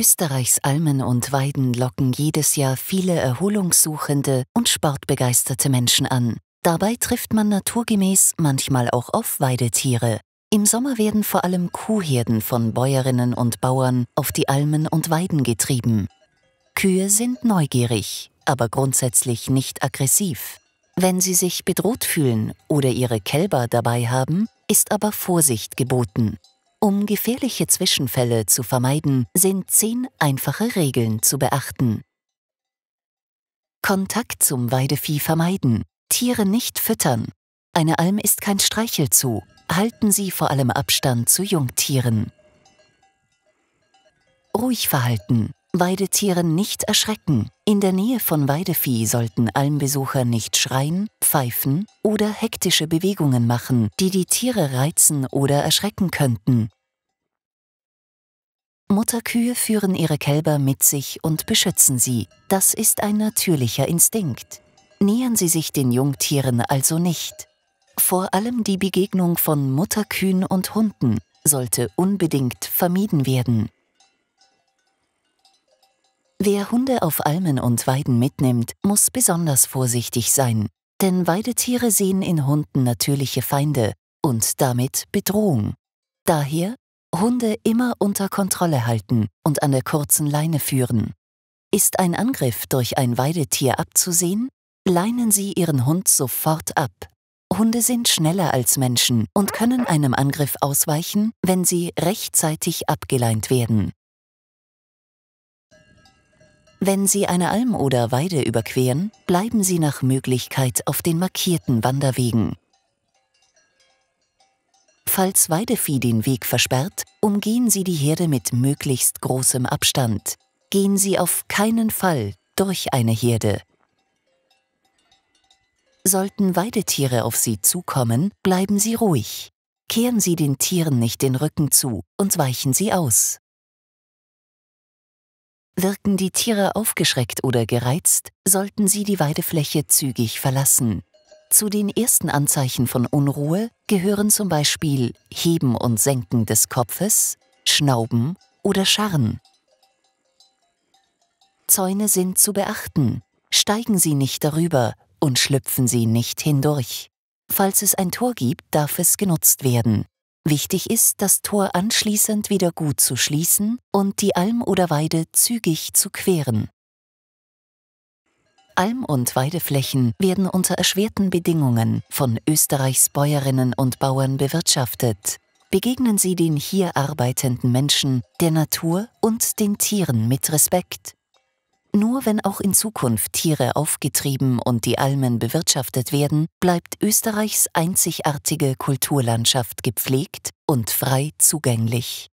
Österreichs Almen und Weiden locken jedes Jahr viele erholungssuchende und sportbegeisterte Menschen an. Dabei trifft man naturgemäß manchmal auch auf Weidetiere. Im Sommer werden vor allem Kuhherden von Bäuerinnen und Bauern auf die Almen und Weiden getrieben. Kühe sind neugierig, aber grundsätzlich nicht aggressiv. Wenn sie sich bedroht fühlen oder ihre Kälber dabei haben, ist aber Vorsicht geboten. Um gefährliche Zwischenfälle zu vermeiden, sind zehn einfache Regeln zu beachten. Kontakt zum Weidevieh vermeiden. Tiere nicht füttern. Eine Alm ist kein Streichelzoo. Halten Sie vor allem Abstand zu Jungtieren. Ruhig verhalten. Weidetieren nicht erschrecken. In der Nähe von Weidevieh sollten Almbesucher nicht schreien, pfeifen oder hektische Bewegungen machen, die die Tiere reizen oder erschrecken könnten. Mutterkühe führen ihre Kälber mit sich und beschützen sie. Das ist ein natürlicher Instinkt. Nähern sie sich den Jungtieren also nicht. Vor allem die Begegnung von Mutterkühen und Hunden sollte unbedingt vermieden werden. Wer Hunde auf Almen und Weiden mitnimmt, muss besonders vorsichtig sein. Denn Weidetiere sehen in Hunden natürliche Feinde und damit Bedrohung. Daher Hunde immer unter Kontrolle halten und an der kurzen Leine führen. Ist ein Angriff durch ein Weidetier abzusehen, leinen Sie Ihren Hund sofort ab. Hunde sind schneller als Menschen und können einem Angriff ausweichen, wenn sie rechtzeitig abgeleint werden. Wenn Sie eine Alm oder Weide überqueren, bleiben Sie nach Möglichkeit auf den markierten Wanderwegen. Falls Weidevieh den Weg versperrt, umgehen Sie die Herde mit möglichst großem Abstand. Gehen Sie auf keinen Fall durch eine Herde. Sollten Weidetiere auf Sie zukommen, bleiben Sie ruhig. Kehren Sie den Tieren nicht den Rücken zu und weichen Sie aus. Wirken die Tiere aufgeschreckt oder gereizt, sollten sie die Weidefläche zügig verlassen. Zu den ersten Anzeichen von Unruhe gehören zum Beispiel Heben und Senken des Kopfes, Schnauben oder Scharren. Zäune sind zu beachten. Steigen Sie nicht darüber und schlüpfen Sie nicht hindurch. Falls es ein Tor gibt, darf es genutzt werden. Wichtig ist, das Tor anschließend wieder gut zu schließen und die Alm oder Weide zügig zu queren. Alm- und Weideflächen werden unter erschwerten Bedingungen von Österreichs Bäuerinnen und Bauern bewirtschaftet. Begegnen Sie den hier arbeitenden Menschen, der Natur und den Tieren mit Respekt. Nur wenn auch in Zukunft Tiere aufgetrieben und die Almen bewirtschaftet werden, bleibt Österreichs einzigartige Kulturlandschaft gepflegt und frei zugänglich.